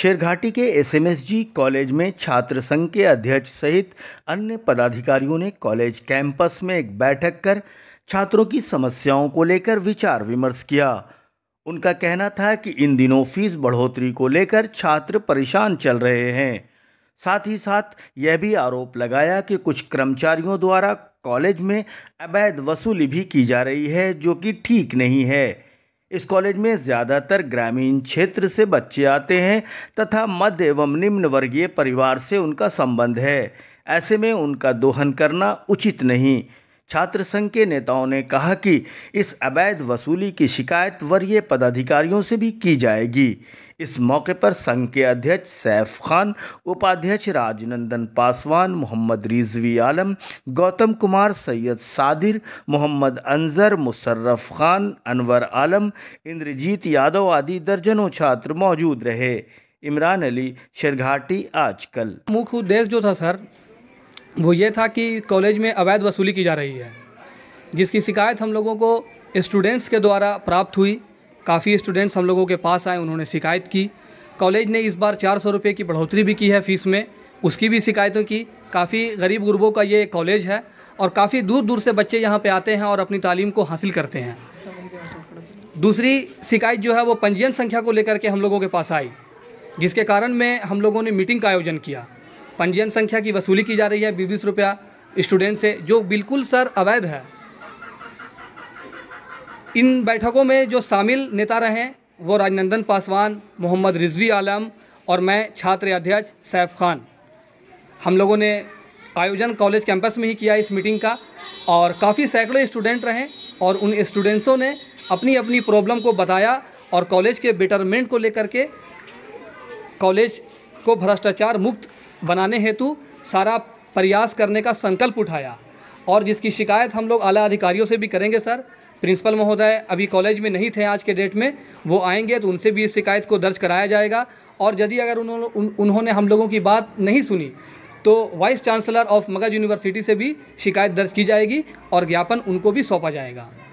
शेरघाटी के एसएमएसजी कॉलेज में छात्र संघ के अध्यक्ष सहित अन्य पदाधिकारियों ने कॉलेज कैंपस में एक बैठक कर छात्रों की समस्याओं को लेकर विचार विमर्श किया उनका कहना था कि इन दिनों फीस बढ़ोतरी को लेकर छात्र परेशान चल रहे हैं साथ ही साथ यह भी आरोप लगाया कि कुछ कर्मचारियों द्वारा कॉलेज में अवैध वसूली भी की जा रही है जो कि ठीक नहीं है इस कॉलेज में ज़्यादातर ग्रामीण क्षेत्र से बच्चे आते हैं तथा मध्य एवं निम्न वर्गीय परिवार से उनका संबंध है ऐसे में उनका दोहन करना उचित नहीं छात्र संघ के नेताओं ने कहा कि इस अवैध वसूली की शिकायत वरीय पदाधिकारियों से भी की जाएगी इस मौके पर संघ के अध्यक्ष सैफ खान उपाध्यक्ष राजनंदन पासवान मोहम्मद रिजवी आलम गौतम कुमार सैयद सादिर मोहम्मद अनजर मुशर्रफ खान अनवर आलम इंद्रजीत यादव आदि दर्जनों छात्र मौजूद रहे इमरान अली शेरघाटी आजकल मुख्य उद्देश्य जो था सर वो ये था कि कॉलेज में अवैध वसूली की जा रही है जिसकी शिकायत हम लोगों को स्टूडेंट्स के द्वारा प्राप्त हुई काफ़ी स्टूडेंट्स हम लोगों के पास आए उन्होंने शिकायत की कॉलेज ने इस बार चार सौ रुपये की बढ़ोतरी भी की है फ़ीस में उसकी भी शिकायतों की काफ़ी गरीब गुरबों का ये कॉलेज है और काफ़ी दूर दूर से बच्चे यहाँ पे आते हैं और अपनी तालीम को हासिल करते हैं दूसरी शिकायत जो है वो पंजीयन संख्या को लेकर के हम लोगों के पास आई जिसके कारण में हम लोगों ने मीटिंग का आयोजन किया पंजीयन संख्या की वसूली की जा रही है बीस रुपया स्टूडेंट से जो बिल्कुल सर अवैध है इन बैठकों में जो शामिल नेता रहे वो राजनंदन पासवान मोहम्मद रिजवी आलम और मैं छात्र अध्यक्ष सैफ खान हम लोगों ने आयोजन कॉलेज कैंपस में ही किया इस मीटिंग का और काफ़ी सैकड़ों स्टूडेंट रहे और उन स्टूडेंट्सों ने अपनी अपनी प्रॉब्लम को बताया और कॉलेज के बेटरमेंट को लेकर के कॉलेज को भ्रष्टाचार मुक्त बनाने हेतु सारा प्रयास करने का संकल्प उठाया और जिसकी शिकायत हम लोग आला अधिकारियों से भी करेंगे सर प्रिंसिपल महोदय अभी कॉलेज में नहीं थे आज के डेट में वो आएंगे तो उनसे भी इस शिकायत को दर्ज कराया जाएगा और यदि अगर उन्होंने उन, उन्होंने हम लोगों की बात नहीं सुनी तो vice chancellor of Magadh university से भी शिकायत दर्ज की जाएगी और ज्ञापन उनको भी सौंपा जाएगा